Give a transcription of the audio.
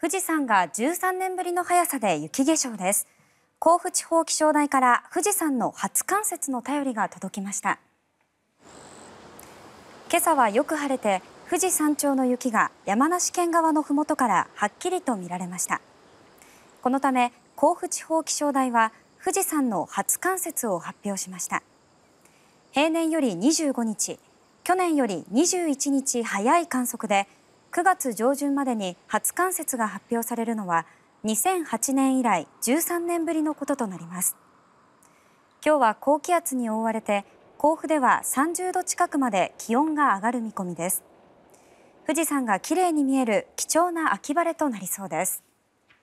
富士山が13年ぶりの速さで雪化粧です。甲府地方気象台から富士山の初冠雪の便りが届きました。今朝はよく晴れて富士山頂の雪が山梨県側の麓からはっきりと見られましたこのため甲府地方気象台は富士山の初冠雪を発表しました平年より25日去年より21日早い観測で9月上旬までに初冠雪が発表されるのは2008年以来13年ぶりのこととなります今日は高気圧に覆われて甲府では30度近くまで気温が上がる見込みです富士山が綺麗に見える貴重な秋晴れとなりそうです